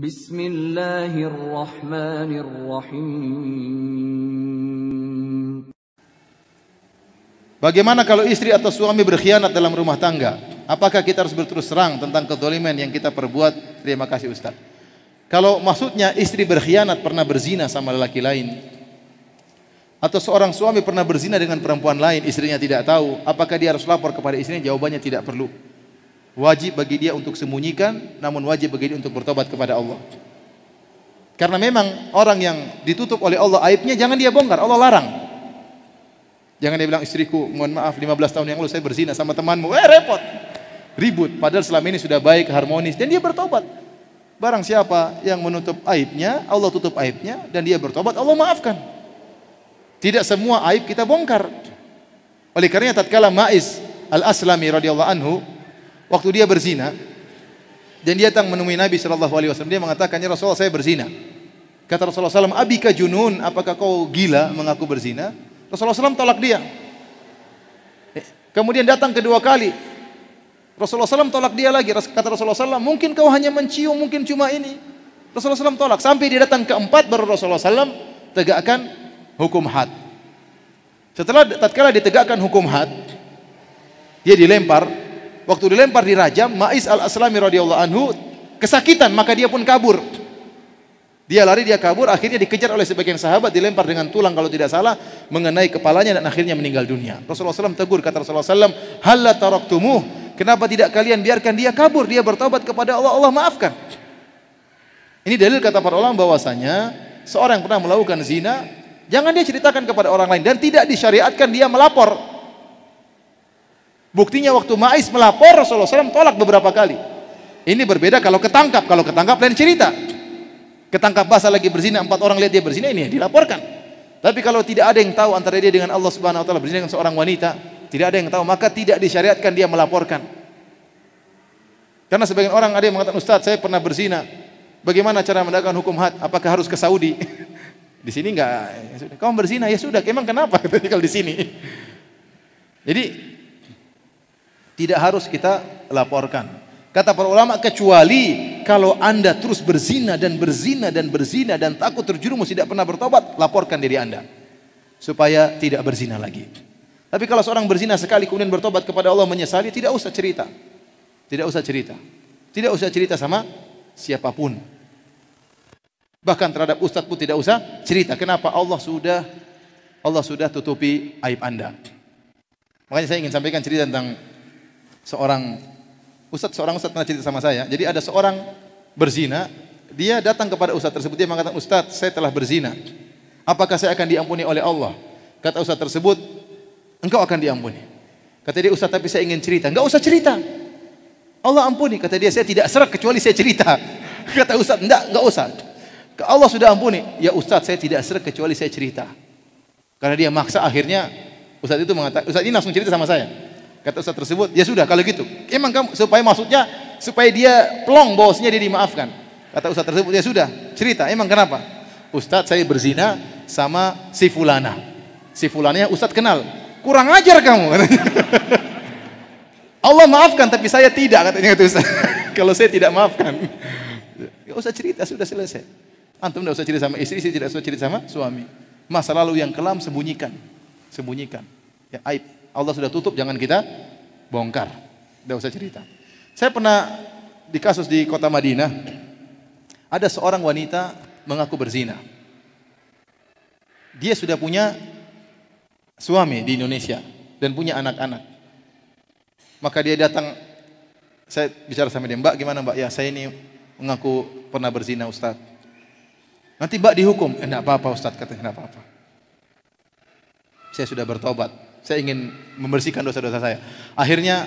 Bismillahirrahmanirrahim. Bagaimana kalau istri atau suami berkhianat dalam rumah tangga? Apakah kita harus berterus terang tentang kedoliman yang kita perbuat? Terima kasih Ustaz. Kalau maksudnya istri berkhianat pernah berzina sama lelaki lain atau seorang suami pernah berzina dengan perempuan lain, istrinya tidak tahu, apakah dia harus lapor kepada istrinya? Jawabannya tidak perlu wajib bagi dia untuk sembunyikan namun wajib bagi dia untuk bertobat kepada Allah karena memang orang yang ditutup oleh Allah aibnya jangan dia bongkar Allah larang jangan dia bilang istriku mohon maaf 15 tahun yang lalu saya berzina sama temanmu eh repot ribut padahal selama ini sudah baik harmonis dan dia bertobat barang siapa yang menutup aibnya Allah tutup aibnya dan dia bertobat Allah maafkan tidak semua aib kita bongkar oleh karenanya tatkala Maiz Al-Aslami radhiyallahu anhu waktu dia berzina dan dia datang menemui Nabi Shallallahu Alaihi Wasallam dia mengatakannya Rasulullah saya berzina kata Rasulullah SAW abika junun apakah kau gila mengaku berzina Rasulullah SAW tolak dia kemudian datang kedua kali Rasulullah SAW tolak dia lagi kata Rasulullah SAW mungkin kau hanya mencium mungkin cuma ini Rasulullah SAW tolak sampai dia datang keempat baru Rasulullah SAW tegakkan hukum had setelah tatkala ditegakkan hukum had dia dilempar Waktu dilempar di rajam, Ma'is al-Aslami radhiyallahu anhu kesakitan, maka dia pun kabur. Dia lari, dia kabur, akhirnya dikejar oleh sebagian sahabat, dilempar dengan tulang kalau tidak salah, mengenai kepalanya dan akhirnya meninggal dunia. Rasulullah SAW tegur, kata Rasulullah SAW, Halla taraktumuh, kenapa tidak kalian biarkan dia kabur, dia bertobat kepada Allah, Allah maafkan. Ini dalil kata para ulama bahwasanya seorang yang pernah melakukan zina, jangan dia ceritakan kepada orang lain dan tidak disyariatkan dia melapor Buktinya waktu Ma'is melapor Rasulullah SAW tolak beberapa kali. Ini berbeda kalau ketangkap. Kalau ketangkap lain cerita. Ketangkap bahasa lagi berzina, empat orang lihat dia berzina ini dilaporkan. Tapi kalau tidak ada yang tahu antara dia dengan Allah Subhanahu wa taala berzina dengan seorang wanita, tidak ada yang tahu, maka tidak disyariatkan dia melaporkan. Karena sebagian orang ada yang mengatakan, "Ustaz, saya pernah berzina. Bagaimana cara menegakkan hukum had? Apakah harus ke Saudi?" di sini enggak. Ya Kamu berzina, ya sudah. Emang kenapa? kalau di sini. Jadi tidak harus kita laporkan. Kata para ulama kecuali kalau Anda terus berzina dan berzina dan berzina dan takut terjerumus tidak pernah bertobat, laporkan diri Anda supaya tidak berzina lagi. Tapi kalau seorang berzina sekali kemudian bertobat kepada Allah menyesali, tidak usah cerita. Tidak usah cerita. Tidak usah cerita sama siapapun. Bahkan terhadap ustadz pun tidak usah cerita. Kenapa Allah sudah Allah sudah tutupi aib Anda. Makanya saya ingin sampaikan cerita tentang seorang ustadz seorang ustadz pernah cerita sama saya. Jadi ada seorang berzina, dia datang kepada ustadz tersebut dia mengatakan ustadz saya telah berzina. Apakah saya akan diampuni oleh Allah? Kata ustadz tersebut, engkau akan diampuni. Kata dia ustadz tapi saya ingin cerita. Enggak usah cerita. Allah ampuni. Kata dia saya tidak serak kecuali saya cerita. Kata ustadz enggak enggak usah. Allah sudah ampuni. Ya ustadz saya tidak serak kecuali saya cerita. Karena dia maksa akhirnya Ustadz itu mengatakan, Ustadz ini langsung cerita sama saya. Kata ustaz tersebut, ya sudah kalau gitu. Emang kamu supaya maksudnya supaya dia plong bosnya dia dimaafkan. Kata ustaz tersebut, ya sudah. Cerita, emang kenapa? Ustaz saya berzina sama si fulana. Si fulananya ustaz kenal. Kurang ajar kamu. Allah maafkan tapi saya tidak katanya kata ustaz. kalau saya tidak maafkan. Gak usah cerita, sudah selesai. Antum tidak usah cerita sama istri, istri tidak usah cerita sama suami. Masa lalu yang kelam sembunyikan. Sembunyikan. Ya aib Allah sudah tutup, jangan kita bongkar. Tidak usah cerita. Saya pernah di kasus di kota Madinah, ada seorang wanita mengaku berzina. Dia sudah punya suami di Indonesia dan punya anak-anak. Maka dia datang, saya bicara sama dia, Mbak gimana Mbak? Ya saya ini mengaku pernah berzina Ustaz. Nanti Mbak dihukum. Eh, enggak apa-apa Ustaz, katanya enggak apa-apa. Saya sudah bertobat saya ingin membersihkan dosa-dosa saya. Akhirnya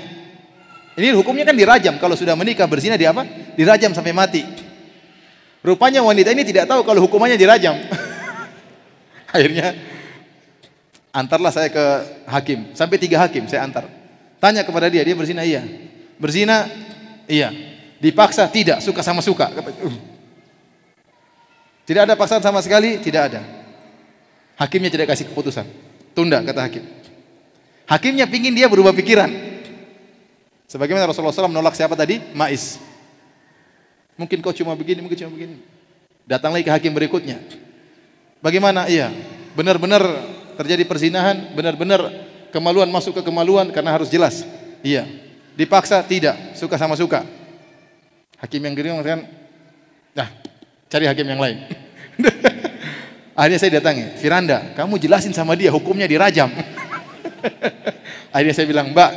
ini hukumnya kan dirajam kalau sudah menikah berzina di apa? Dirajam sampai mati. Rupanya wanita ini tidak tahu kalau hukumannya dirajam. Akhirnya antarlah saya ke hakim, sampai tiga hakim saya antar. Tanya kepada dia, dia berzina iya. Berzina iya. Dipaksa tidak, suka sama suka. Tidak ada paksaan sama sekali, tidak ada. Hakimnya tidak kasih keputusan. Tunda kata hakim. Hakimnya pingin dia berubah pikiran. Sebagaimana Rasulullah SAW menolak siapa tadi? Mais. Mungkin kau cuma begini, mungkin cuma begini. Datang lagi ke hakim berikutnya. Bagaimana? Iya, benar-benar terjadi persinahan, benar-benar kemaluan masuk ke kemaluan karena harus jelas. Iya. Dipaksa tidak, suka sama suka. Hakim yang kedua mengatakan, "Nah, cari hakim yang lain." Akhirnya saya datangi, Firanda, kamu jelasin sama dia hukumnya dirajam. Akhirnya saya bilang, Mbak,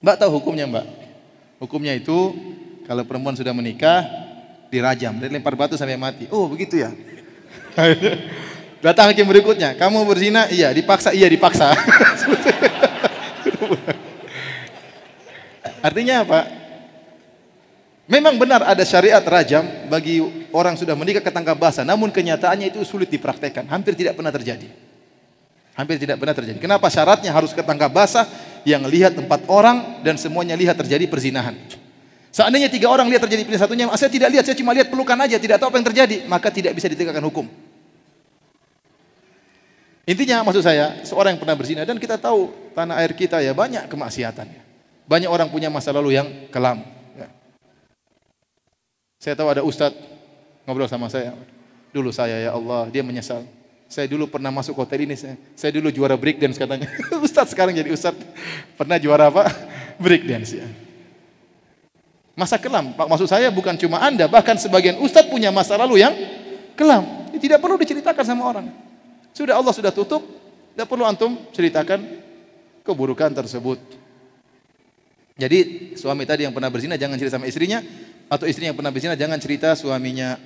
Mbak tahu hukumnya Mbak? Hukumnya itu kalau perempuan sudah menikah dirajam dan lempar batu sampai mati. Oh begitu ya? Datang hakim berikutnya, kamu berzina? Iya, dipaksa. Iya, dipaksa. Artinya apa? Memang benar ada syariat rajam bagi orang sudah menikah ketangkap basah, namun kenyataannya itu sulit dipraktekkan, hampir tidak pernah terjadi. Hampir tidak pernah terjadi. Kenapa syaratnya harus ketangkap basah yang lihat empat orang dan semuanya lihat terjadi perzinahan. Seandainya tiga orang lihat terjadi perzinahan, satunya, ah, saya tidak lihat, saya cuma lihat pelukan aja, tidak tahu apa yang terjadi, maka tidak bisa ditegakkan hukum. Intinya maksud saya, seorang yang pernah berzina dan kita tahu tanah air kita ya banyak kemaksiatannya. Banyak orang punya masa lalu yang kelam. Ya. Saya tahu ada ustadz ngobrol sama saya. Dulu saya ya Allah, dia menyesal. Saya dulu pernah masuk hotel ini, saya, saya dulu juara break dance katanya. Ustadz sekarang jadi Ustadz, pernah juara apa? Break dance ya. Masa kelam, Pak maksud saya bukan cuma Anda, bahkan sebagian Ustadz punya masa lalu yang kelam. Ya, tidak perlu diceritakan sama orang. Sudah Allah sudah tutup, tidak perlu antum ceritakan keburukan tersebut. Jadi suami tadi yang pernah berzina jangan cerita sama istrinya atau istri yang pernah berzina jangan cerita suaminya.